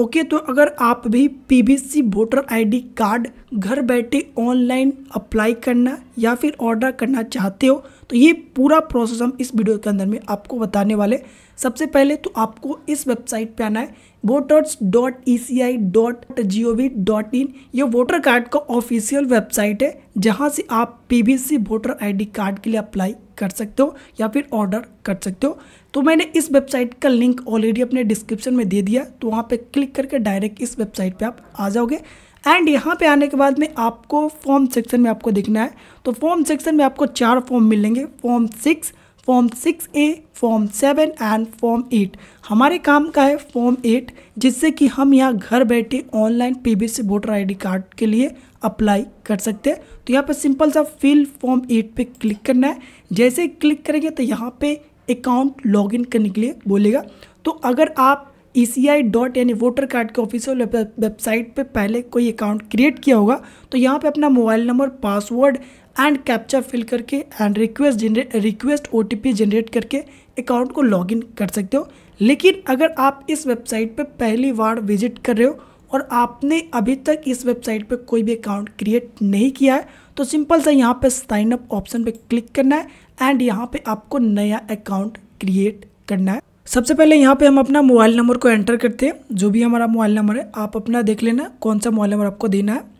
okay तो अगर आप भी पीबीसी वोटर आईडी कार्ड घर बैठे ऑनलाइन अप्लाई करना या फिर ऑर्डर करना चाहते हो तो ये पूरा प्रोसेस हम इस वीडियो के अंदर में आपको बताने वाले सबसे पहले तो आपको इस वेबसाइट पे आना है voters dot E C I dot G O V dot in ये वोटर कार्ड का ऑफिशियल वेबसाइट है जहाँ से आप P V C voter I D card के लिए अप्लाई कर सकते हो या फिर ऑर्डर कर सकते हो तो मैंने इस वेबसाइट का लिंक ऑलरेडी अपने डिस्क्रिप्शन में दे दिया तो वहाँ पे क्लिक करके डायरेक्ट इस वेबसाइट पे आप आ जाओगे एंड यहाँ पे आने के बाद में आपको फॉर्म सेक्शन में आपको देखना है तो फॉर्म सेक्शन में आपको चार फॉर्म मिलेंगे form six form six A form seven and form eight हमारे काम का है फॉर्म एट जिससे कि हम यहाँ घर बैठे online PVC voter ID card के लिए अप्लाई कर सकते हैं तो यहाँ पर सिंपल सा फिल फॉर्म एट पे क्लिक करना है जैसे क्लिक करेंगे तो यहाँ पे अकाउंट लॉगिन करने के लिए बोलेगा तो अगर आप ई सी आई डॉट यानी वोटर कार्ड के ऑफिशियल वेबसाइट पे पहले कोई अकाउंट क्रिएट किया होगा तो यहाँ पे अपना mobile number password and captcha fill करके and request generate request O generate करके अकाउंट को लॉगिन कर सकते हो लेकिन अगर आप इस वेबसाइट पर पहली बार विजिट कर रहे हो और आपने अभी तक इस वेबसाइट पर कोई भी अकाउंट क्रिएट नहीं किया है तो सिंपल सा यहाँ पर साइन अप ऑप्शन पर क्लिक करना है एंड यहाँ पर आपको नया अकाउंट क्रिएट करना है सबसे पहले यहाँ पे हम अपना मोबाइल नंबर को एंटर करते हैं जो भी हमारा मोबाइल नंबर है आप अपना देख लेना कौन सा मोबाइल नंबर आपको देना है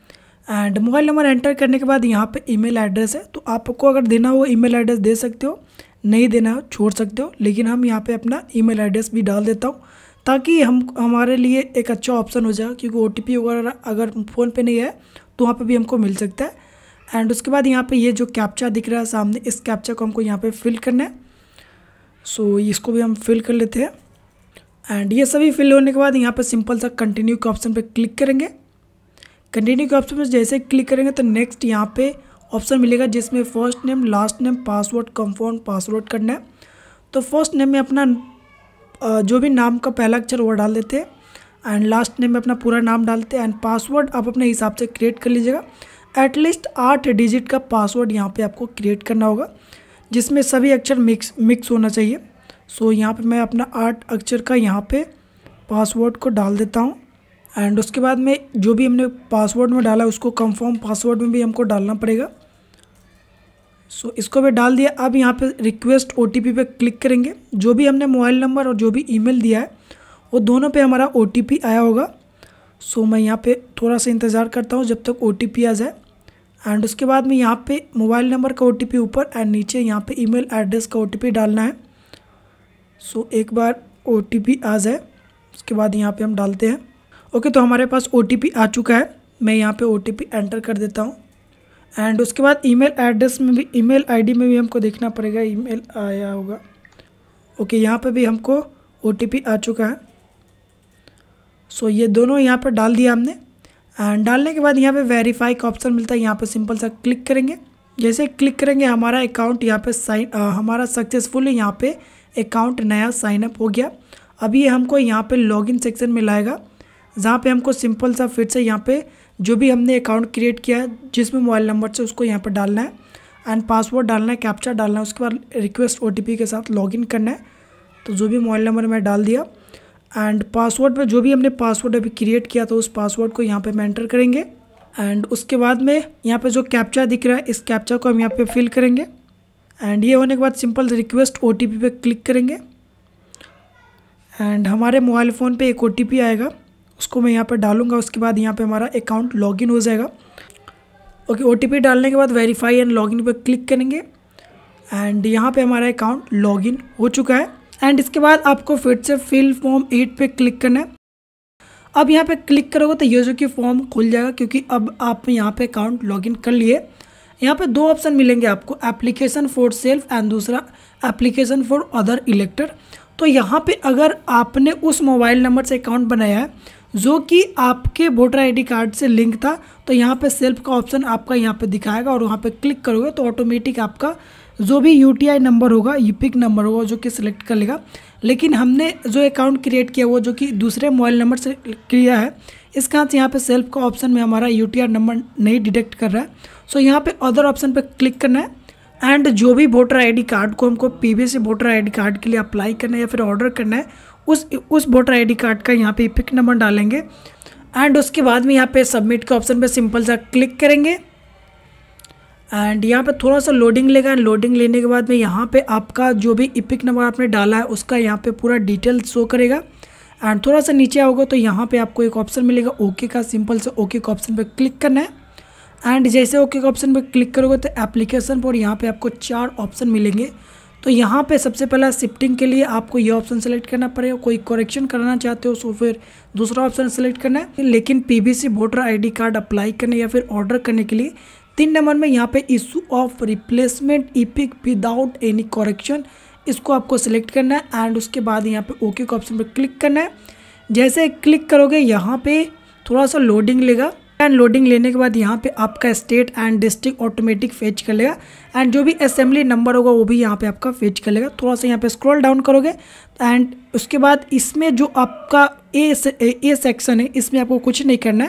एंड मोबाइल नंबर एंटर करने के बाद यहाँ पे ईमेल एड्रेस है तो आपको अगर देना हो ईमेल एड्रेस दे सकते हो नहीं देना हो छोड़ सकते हो लेकिन हम यहाँ पे अपना ईमेल एड्रेस भी डाल देता हूँ ताकि हम हमारे लिए एक अच्छा ऑप्शन हो जाए क्योंकि ओ टी वगैरह अगर फ़ोन पे नहीं है तो वहाँ पे भी हमको मिल सकता है एंड उसके बाद यहाँ पे ये जो कैप्चा दिख रहा है सामने इस कैप्चा को हमको यहाँ पे फिल करना है सो so, इसको भी हम फिल कर लेते हैं एंड ये सभी फिल होने के बाद यहाँ पे सिंपल सा कंटिन्यू के ऑप्शन पे क्लिक करेंगे कंटिन्यू के ऑप्शन में जैसे क्लिक करेंगे तो नेक्स्ट यहाँ पे ऑप्शन मिलेगा जिसमें first name last name password confirm password करना है तो फर्स्ट नेम में अपना जो भी नाम का पहला अक्षर वो डाल देते हैं एंड लास्ट नेम में अपना पूरा नाम डालते हैं एंड पासवर्ड आप अपने हिसाब से क्रिएट कर लीजिएगा एटलीस्ट आठ डिजिट का पासवर्ड यहाँ पर आपको क्रिएट करना होगा जिसमें सभी अक्षर मिक्स मिक्स होना चाहिए सो so, यहाँ पर मैं अपना आठ अक्षर का यहाँ पर पासवर्ड को डाल देता हूँ एंड उसके बाद में जो भी हमने पासवर्ड में डाला उसको कंफर्म पासवर्ड में भी हमको डालना पड़ेगा सो so, इसको भी डाल दिया अब यहाँ पे रिक्वेस्ट ओ पे क्लिक करेंगे जो भी हमने मोबाइल नंबर और जो भी ईमेल दिया है वो दोनों पे हमारा ओ आया होगा सो so, मैं यहाँ पे थोड़ा सा इंतज़ार करता हूँ जब तक ओ आ जाए एंड उसके बाद में यहाँ पे मोबाइल नंबर का ओ ऊपर एंड नीचे यहाँ पे ईमेल एड्रेस का ओ डालना है सो so, एक बार ओ आ जाए उसके बाद यहाँ पर हम डालते हैं ओके तो हमारे पास ओ आ चुका है मैं यहाँ पे ओ एंटर कर देता हूँ एंड उसके बाद ईमेल एड्रेस में भी ईमेल आईडी में भी हमको देखना पड़ेगा ईमेल आया होगा ओके यहाँ पे भी हमको ओ आ चुका है सो ये दोनों यहाँ पर डाल दिया हमने एंड डालने के बाद यहाँ पे वेरीफाई का ऑप्शन मिलता है यहाँ पे सिंपल सा क्लिक करेंगे जैसे क्लिक करेंगे हमारा अकाउंट यहाँ पे साइन हमारा सक्सेसफुल यहाँ पे अकाउंट नया साइन अप हो गया अभी हमको यहाँ पे लॉगिन सेक्शन में लाएगा जहाँ पे हमको सिंपल सा फिर से यहाँ पे जो भी हमने अकाउंट क्रिएट किया है जिसमें मोबाइल नंबर से उसको यहाँ पर डालना है एंड पासवर्ड डालना है कैप्चा डालना है उसके बाद रिक्वेस्ट ओ के साथ लॉगिन करना है तो जो भी मोबाइल नंबर मैं डाल दिया एंड पासवर्ड पर जो भी हमने पासवर्ड अभी क्रिएट किया तो उस पासवर्ड को यहाँ पर मैं एंटर करेंगे एंड उसके बाद में यहाँ पे जो कैप्चा दिख रहा है इस कैप्चा को हम यहाँ पे फिल करेंगे एंड ये होने के बाद सिंपल रिक्वेस्ट ओ पे क्लिक करेंगे एंड हमारे मोबाइल फ़ोन पे एक ओ आएगा उसको मैं यहाँ पर डालूंगा उसके बाद यहाँ पर हमारा अकाउंट लॉगिन हो जाएगा ओके ओ डालने के बाद वेरीफाई एंड लॉगिन पर क्लिक करेंगे एंड यहाँ पे हमारा अकाउंट लॉगिन हो चुका है एंड इसके बाद आपको फिर से फिल फॉर्म एट पे क्लिक करना है अब यहाँ पे क्लिक करोगे तो यूजर की फॉर्म खुल जाएगा क्योंकि अब आप यहाँ पे अकाउंट लॉगिन कर लिए यहाँ पे दो ऑप्शन मिलेंगे आपको एप्लीकेशन फॉर सेल्फ एंड दूसरा एप्लीकेशन फॉर अदर इलेक्टर तो यहाँ पे अगर आपने उस मोबाइल नंबर से अकाउंट बनाया है जो कि आपके वोटर आईडी कार्ड से लिंक था तो यहाँ पे सेल्फ का ऑप्शन आपका यहाँ पे दिखाएगा और वहाँ पे क्लिक करोगे तो ऑटोमेटिक आपका जो भी यूटीआई नंबर होगा यूपिक नंबर होगा जो कि सिलेक्ट कर लेगा लेकिन हमने जो अकाउंट क्रिएट किया वो जो कि दूसरे मोबाइल नंबर से किया है इस कारण से यहाँ पर सेल्फ का ऑप्शन में हमारा यू नंबर नहीं डिटेक्ट कर रहा है सो यहाँ पर अदर ऑप्शन पर क्लिक करना है एंड जो भी वोटर आईडी कार्ड को हमको पीवी से वोटर आईडी कार्ड के लिए अप्लाई करना है या फिर ऑर्डर करना है उस उस वोटर आईडी कार्ड का यहाँ पे पिक नंबर डालेंगे एंड उसके बाद में यहाँ पे सबमिट के ऑप्शन पे सिंपल सा क्लिक करेंगे एंड यहाँ पे थोड़ा सा लोडिंग लेगा लोडिंग लेने के बाद में यहाँ पे आपका जो भी इपिक नंबर आपने डाला है उसका यहाँ पे पूरा डिटेल शो करेगा एंड थोड़ा सा नीचे आओगे तो यहाँ पे आपको एक ऑप्शन मिलेगा ओके का सिंपल से ओके के ऑप्शन पे क्लिक करना है एंड जैसे ओके के ऑप्शन पे क्लिक करोगे तो एप्लीकेशन पर यहाँ पर आपको चार ऑप्शन मिलेंगे तो यहाँ पे सबसे पहला शिफ्टिंग के लिए आपको ये ऑप्शन सेलेक्ट करना पड़ेगा कोई करेक्शन करना चाहते हो सो तो फिर दूसरा ऑप्शन सेलेक्ट करना है लेकिन PVC voter ID card apply करने या फिर ऑर्डर करने के लिए तीन नंबर में यहाँ पे issue of replacement EPIC without any correction इसको आपको सिलेक्ट करना है एंड उसके बाद यहाँ पर ओके के ऑप्शन पर क्लिक करना है जैसे क्लिक करोगे यहाँ पर थोड़ा सा लोडिंग लेगा एंड लोडिंग लेने के बाद यहाँ पे आपका state and district automatic fetch कर लेगा एंड जो भी असेंबली नंबर होगा वो भी यहाँ पे आपका फेच कर लेगा थोड़ा सा यहाँ पे स्क्रॉल डाउन करोगे एंड उसके बाद इसमें जो आपका ए ए सेक्शन है इसमें आपको कुछ नहीं करना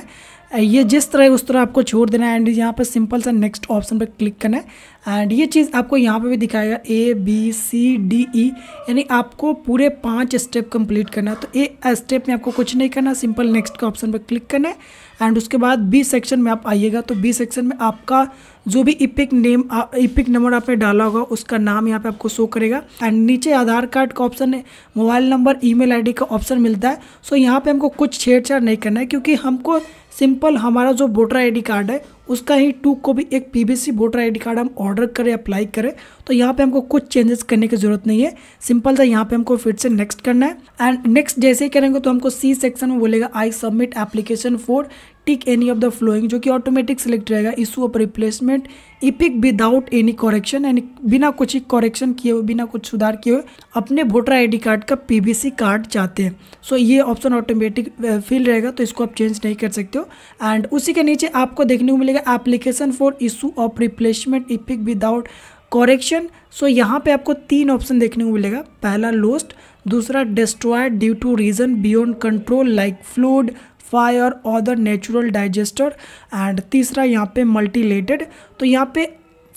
है ये जिस तरह उस तरह आपको छोड़ देना है एंड यहाँ पर सिंपल सा नेक्स्ट ऑप्शन पर क्लिक करना है एंड ये चीज़ आपको यहाँ पे भी दिखाएगा A B C D E e, यानी आपको पूरे पांच स्टेप कंप्लीट करना है तो ए स्टेप में आपको कुछ नहीं करना सिंपल नेक्स्ट का ऑप्शन पर क्लिक करना है एंड उसके बाद बी सेक्शन में आप आइएगा तो बी सेक्शन में आपका जो भी इपिक नेम इपिक नंबर आपने डाला होगा उसका नाम यहाँ पे आपको शो करेगा एंड नीचे आधार कार्ड का ऑप्शन है मोबाइल नंबर ईमेल आईडी का ऑप्शन मिलता है सो यहाँ पे हमको कुछ छेड़छाड़ नहीं करना है क्योंकि हमको सिंपल हमारा जो वोटर आईडी कार्ड है उसका ही टू को भी एक P C voter I card हम ऑर्डर करें अप्लाई करें तो यहाँ पे हमको कुछ चेंजेस करने की ज़रूरत नहीं है सिंपल था यहाँ पे हमको फिर से नेक्स्ट करना है एंड नेक्स्ट जैसे ही करेंगे तो हमको सी सेक्शन में बोलेगा I submit application for tick any of the following जो कि ऑटोमेटिक सिलेक्ट रहेगा issue of replacement EPIC without any correction यानी बिना कुछ ही करेक्शन किए हुए बिना कुछ सुधार किए हुए अपने वोटर आईडी कार्ड का पीबीसी कार्ड चाहते हैं सो so, ये ऑप्शन ऑटोमेटिक फिल रहेगा तो इसको आप चेंज नहीं कर सकते हो एंड उसी के नीचे आपको देखने को मिलेगा application for issue of replacement EPIC without correction so यहाँ पे आपको तीन ऑप्शन देखने को मिलेगा पहला लोस्ट दूसरा destroyed due to reason beyond control like flood fire other natural disaster and तीसरा यहाँ पे मल्टीलेटेड तो यहाँ पे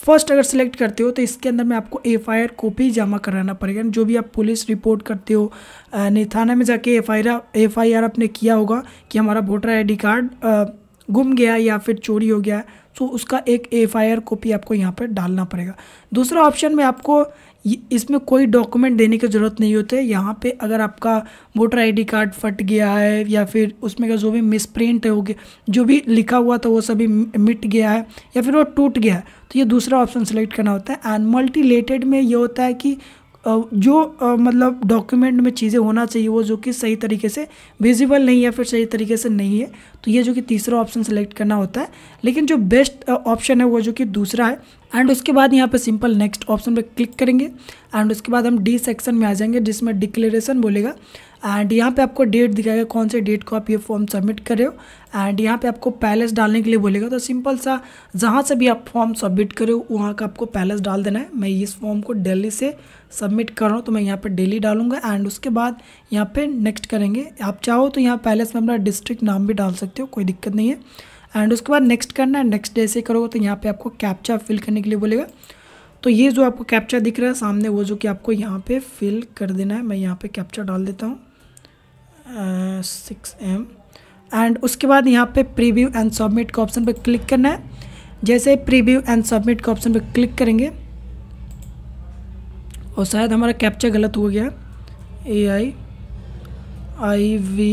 फर्स्ट अगर सिलेक्ट करते हो तो इसके अंदर में आपको एफ आई आर कॉपी जमा कराना पड़ेगा जो भी आप पुलिस रिपोर्ट करते हो यानी थाना में जाके F I R F I R आपने किया होगा कि हमारा वोटर आई डी कार्ड गुम गया या फिर चोरी हो गया तो उसका एक एफ आई आर कॉपी आपको यहाँ पर डालना पड़ेगा दूसरा ऑप्शन में आपको इसमें कोई डॉक्यूमेंट देने की ज़रूरत नहीं होती है यहाँ पे अगर आपका वोटर आईडी कार्ड फट गया है या फिर उसमें का जो भी मिस प्रिंट हो गया जो भी लिखा हुआ था वो सभी मिट गया है या फिर वो टूट गया है तो ये दूसरा ऑप्शन सेलेक्ट करना होता है एंड मल्टी में ये होता है कि जो मतलब डॉक्यूमेंट में चीज़ें होना चाहिए वो जो कि सही तरीके से विजिबल नहीं है फिर सही तरीके से नहीं है तो ये जो कि तीसरा ऑप्शन सेलेक्ट करना होता है लेकिन जो बेस्ट ऑप्शन है वो जो कि दूसरा है एंड उसके बाद यहाँ पे सिंपल नेक्स्ट ऑप्शन पे क्लिक करेंगे एंड उसके बाद हम डी सेक्शन में आ जाएंगे जिसमें डिक्लेरेशन बोलेगा एंड यहाँ पे आपको डेट दिखाएगा कौन से डेट को आप ये फॉर्म सबमिट कर रहे हो एंड यहाँ पे आपको पैलेस डालने के लिए बोलेगा तो सिंपल सा जहाँ से भी आप फॉर्म सबमिट कर रहे हो वहाँ का आपको पैलेस डाल देना है मैं इस फॉर्म को डेली से सबमिट कर रहा हूँ तो मैं यहाँ पर डेली डालूंगा एंड उसके बाद यहाँ पर नेक्स्ट करेंगे आप चाहो तो यहाँ पैलेस में अपना डिस्ट्रिक्ट नाम भी डाल सकते हो कोई दिक्कत नहीं है एंड उसके बाद नेक्स्ट करना है नेक्स्ट डे से करोगे तो यहाँ पे आपको कैप्चा फिल करने के लिए बोलेगा तो ये जो आपको कैप्चा दिख रहा है सामने वो जो कि आपको यहाँ पे फिल कर देना है मैं यहाँ पे कैप्चा डाल देता हूँ सिक्स एम एंड उसके बाद यहाँ पे प्रीव्यू एंड सबमिट का ऑप्शन पर क्लिक करना है जैसे प्रीव्यू एंड सबमिट का ऑप्शन पर क्लिक करेंगे और शायद हमारा कैप्चा गलत हो गया A I I V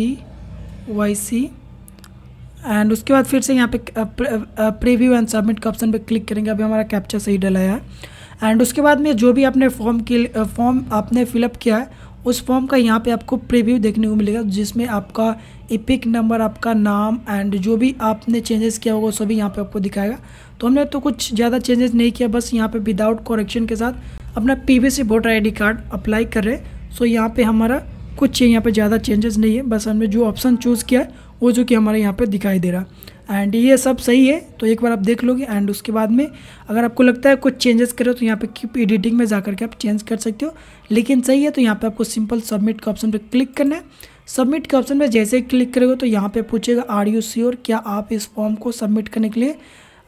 Y C and उसके बाद फिर से यहाँ पे प्रीव्यू एंड सबमिट का ऑप्शन पे क्लिक करेंगे अभी हमारा कैप्चर सही डला है एंड उसके बाद में जो भी आपने फॉर्म के फॉर्म आपने फिलअप किया है उस फॉर्म का यहाँ पे आपको प्रीव्यू देखने को मिलेगा जिसमें आपका इपिक नंबर आपका नाम एंड जो भी आपने चेंजेस किया होगा सभी यहाँ पे आपको दिखाएगा तो हमने तो कुछ ज़्यादा चेंजेस नहीं किया बस यहाँ पे विदाउट करेक्शन के साथ अपना PVC voter ID card apply कर रहे सो यहाँ पर हमारा कुछ यहाँ पर ज़्यादा चेंजेस नहीं है बस हमने जो ऑप्शन चूज़ किया है वो जो कि हमारे यहाँ पे दिखाई दे रहा एंड ये सब सही है तो एक बार आप देख लोगे एंड उसके बाद में अगर आपको लगता है कुछ चेंजेस करो तो यहाँ पे कीप एडिटिंग में जा करके आप चेंज कर सकते हो लेकिन सही है तो यहाँ पे आपको सिंपल सबमिट का ऑप्शन पे क्लिक करना है सबमिट के ऑप्शन पे जैसे ही क्लिक करोगे तो यहाँ पे पूछेगा आर यू श्योर क्या आप इस फॉर्म को सबमिट करने के लिए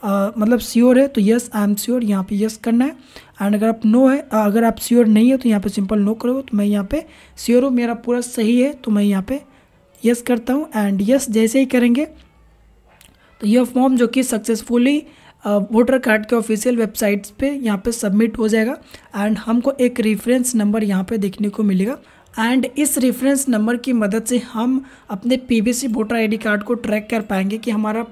आ, मतलब श्योर है तो यस आई एम श्योर यहाँ पे यस करना है एंड अगर आप नो है अगर आप श्योर नहीं है तो यहाँ पे सिंपल नो करोगे तो मैं यहाँ पे श्योर हूँ मेरा पूरा सही है तो मैं यहाँ पे यस करता हूँ एंड यस जैसे ही करेंगे तो यह फॉर्म जो कि सक्सेसफुली वोटर कार्ड के ऑफिशियल वेबसाइट्स पे यहाँ पे सबमिट हो जाएगा एंड हमको एक रेफरेंस नंबर यहाँ पे देखने को मिलेगा एंड इस रेफरेंस नंबर की मदद से हम अपने पीबीसी वोटर आईडी कार्ड को ट्रैक कर पाएंगे कि हमारा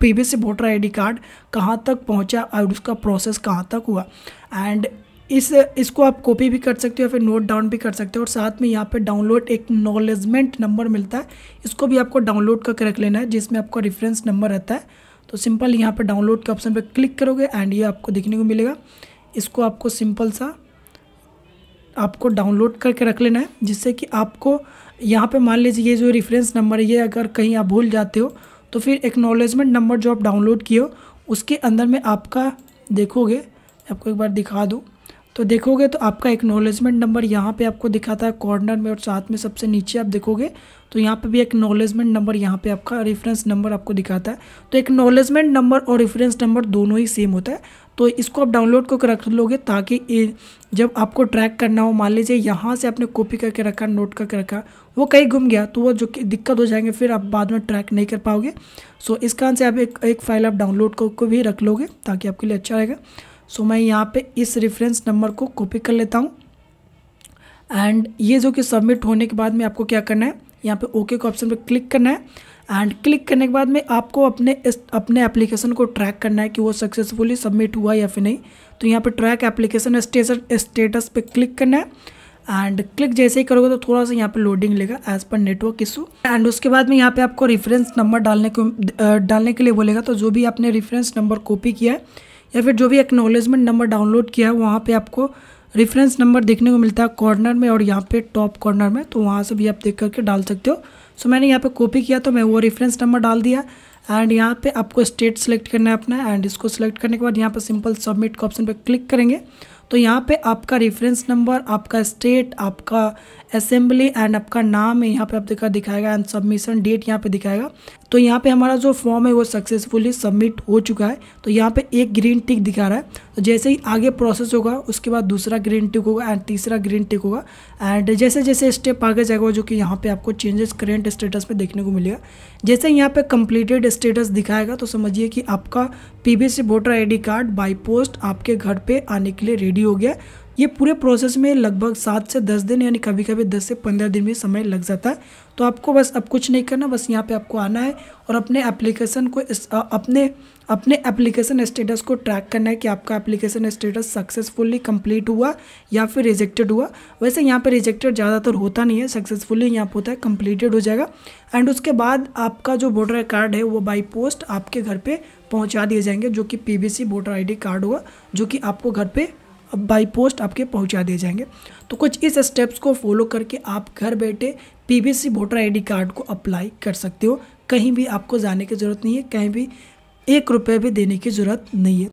पीबीसी वोटर आईडी कार्ड कहाँ तक पहुँचा और उसका प्रोसेस कहाँ तक हुआ एंड इस इसको आप कॉपी भी कर सकते हो या फिर नोट डाउन भी कर सकते हो और साथ में यहाँ पे डाउनलोड एक नॉलेजमेंट नंबर मिलता है इसको भी आपको डाउनलोड करके रख लेना है जिसमें आपका रेफरेंस नंबर रहता है तो सिंपल यहाँ पे डाउनलोड के ऑप्शन पे क्लिक करोगे एंड ये आपको देखने को मिलेगा इसको आपको सिंपल सा आपको डाउनलोड करके रख लेना है जिससे कि आपको यहाँ पर मान लीजिए ये जो रेफरेंस नंबर है ये अगर कहीं आप भूल जाते हो तो फिर नॉलेजमेंट नंबर जो आप डाउनलोड किए हो उसके अंदर में आपका देखोगे आपको एक बार दिखा दूँ तो देखोगे तो आपका एक्नॉलेजमेंट नंबर यहाँ पे आपको दिखाता है कॉर्नर में और साथ में सबसे नीचे आप देखोगे तो यहाँ पे भी एक्नॉलेजमेंट नंबर यहाँ पे आपका रेफरेंस नंबर आपको दिखाता है तो एक्नॉलेजमेंट नंबर और रेफरेंस नंबर दोनों ही सेम होता है तो इसको आप डाउनलोड करके रख लोगे ताकि जब आपको ट्रैक करना हो मान लीजिए यहाँ से आपने कॉपी करके रखा नोट करके रखा वो कहीं घूम गया तो वो जो दिक्कत हो जाएंगे फिर आप बाद में ट्रैक नहीं कर पाओगे सो इस कारण से आप एक एक फाइल आप डाउनलोड को भी रख लोगे ताकि आपके लिए अच्छा रहेगा सो मैं यहाँ पे इस रेफरेंस नंबर को कॉपी कर लेता हूँ एंड ये जो कि सबमिट होने के बाद में आपको क्या करना है यहाँ पे ओके के ऑप्शन पे क्लिक करना है एंड क्लिक करने के बाद में आपको अपने इस अपने एप्लीकेशन को ट्रैक करना है कि वो सक्सेसफुली सबमिट हुआ या फिर नहीं तो यहाँ पे ट्रैक एप्लीकेशन स्टेटस पे क्लिक करना है एंड क्लिक जैसे ही करोगे तो थोड़ा सा यहाँ पे लोडिंग लेगा as per network issue and उसके बाद में यहाँ पे आपको रेफरेंस नंबर डालने को डालने के लिए बोलेगा तो जो भी आपने रेफरेंस नंबर कॉपी किया है या फिर जो भी एक्नोलेजमेंट नंबर डाउनलोड किया है वहाँ पे आपको रेफरेंस नंबर देखने को मिलता है कॉर्नर में और यहाँ पे टॉप कॉर्नर में तो वहाँ से भी आप देख करके डाल सकते हो सो मैंने यहाँ पे कॉपी किया तो मैं वो रेफरेंस नंबर डाल दिया एंड यहाँ पे आपको स्टेट सेलेक्ट करना है अपना एंड इसको सेलेक्ट करने के बाद यहाँ पे सिंपल सबमिट का ऑप्शन पे क्लिक करेंगे तो यहाँ पे आपका रेफरेंस नंबर आपका स्टेट आपका असेंबली एंड आपका नाम है यहाँ पे आप देखा दिखाएगा एंड सबमिशन डेट यहाँ पे दिखाएगा तो यहाँ पे हमारा जो फॉर्म है वो सक्सेसफुली सबमिट हो चुका है तो यहाँ पे एक ग्रीन टिक दिखा रहा है तो जैसे ही आगे प्रोसेस होगा उसके बाद दूसरा ग्रीन टिक होगा एंड तीसरा ग्रीन टिक होगा एंड जैसे जैसे स्टेप आगे जाएगा जो कि यहाँ पे आपको चेंजेस करेंट स्टेटस पे देखने को मिलेगा जैसे यहाँ पे कंप्लीटेड स्टेटस दिखाएगा तो समझिए कि आपका PVC voter ID card by post आपके घर पे आने के लिए रेडी हो गया ये पूरे प्रोसेस में लगभग सात से दस दिन यानी कभी कभी दस से पंद्रह दिन में समय लग जाता है तो आपको बस अब कुछ नहीं करना बस यहाँ पे आपको आना है और अपने एप्लीकेशन को इस, आ, अपने अपने एप्लीकेशन स्टेटस को ट्रैक करना है कि आपका एप्लीकेशन स्टेटस सक्सेसफुली कंप्लीट हुआ या फिर रिजेक्टेड हुआ वैसे यहाँ पे रिजेक्टेड ज़्यादातर होता नहीं है सक्सेसफुली यहाँ पर होता है कंप्लीटेड हो जाएगा एंड उसके बाद आपका जो वोटर कार्ड है वो बाई पोस्ट आपके घर पर पहुँचा दिए जाएंगे जो कि पी वोटर आई कार्ड हुआ जो कि आपको घर पर बाई पोस्ट आपके पहुंचा दिए जाएंगे तो कुछ इस स्टेप्स को फॉलो करके आप घर बैठे पीबीसी वोटर आईडी कार्ड को अप्लाई कर सकते हो कहीं भी आपको जाने की ज़रूरत नहीं है कहीं भी एक रुपये भी देने की ज़रूरत नहीं है